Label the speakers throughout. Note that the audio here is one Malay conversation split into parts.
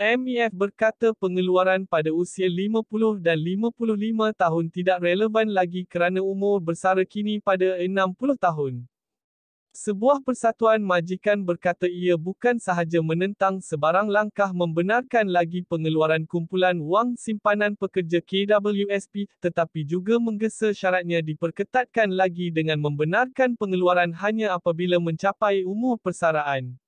Speaker 1: MEF berkata pengeluaran pada usia 50 dan 55 tahun tidak relevan lagi kerana umur bersara kini pada 60 tahun. Sebuah persatuan majikan berkata ia bukan sahaja menentang sebarang langkah membenarkan lagi pengeluaran kumpulan wang simpanan pekerja KWSP tetapi juga menggesa syaratnya diperketatkan lagi dengan membenarkan pengeluaran hanya apabila mencapai umur persaraan.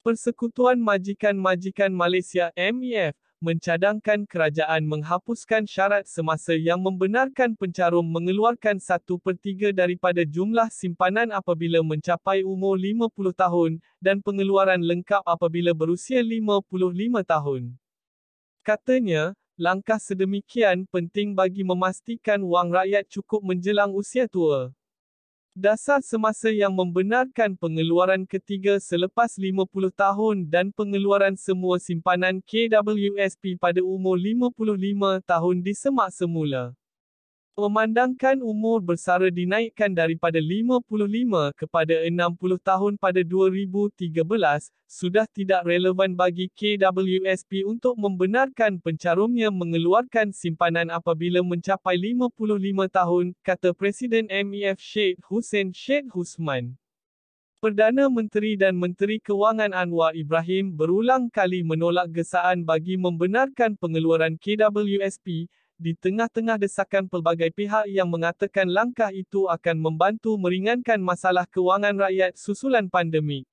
Speaker 1: Persekutuan Majikan-Majikan Malaysia MEF mencadangkan kerajaan menghapuskan syarat semasa yang membenarkan pencarum mengeluarkan satu per 3 daripada jumlah simpanan apabila mencapai umur 50 tahun dan pengeluaran lengkap apabila berusia 55 tahun. Katanya, langkah sedemikian penting bagi memastikan wang rakyat cukup menjelang usia tua. Dasar semasa yang membenarkan pengeluaran ketiga selepas 50 tahun dan pengeluaran semua simpanan KWSP pada umur 55 tahun disemak semula. Memandangkan umur bersara dinaikkan daripada 55 kepada 60 tahun pada 2013, sudah tidak relevan bagi KWSP untuk membenarkan pencarumnya mengeluarkan simpanan apabila mencapai 55 tahun, kata Presiden MEF Sheikh Hussein Sheikh Husman. Perdana Menteri dan Menteri Kewangan Anwar Ibrahim berulang kali menolak gesaan bagi membenarkan pengeluaran KWSP, di tengah-tengah desakan pelbagai pihak yang mengatakan langkah itu akan membantu meringankan masalah kewangan rakyat susulan pandemik,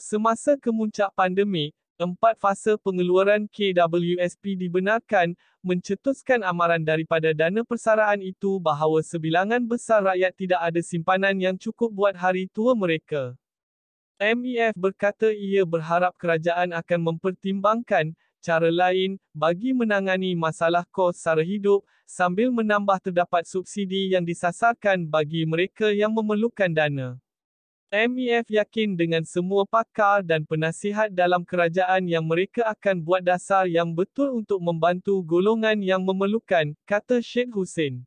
Speaker 1: Semasa kemuncak pandemik, empat fasa pengeluaran KWSP dibenarkan mencetuskan amaran daripada dana persaraan itu bahawa sebilangan besar rakyat tidak ada simpanan yang cukup buat hari tua mereka. MEF berkata ia berharap kerajaan akan mempertimbangkan Cara lain, bagi menangani masalah kos sara hidup, sambil menambah terdapat subsidi yang disasarkan bagi mereka yang memerlukan dana. MEF yakin dengan semua pakar dan penasihat dalam kerajaan yang mereka akan buat dasar yang betul untuk membantu golongan yang memerlukan, kata Sheikh Hussein.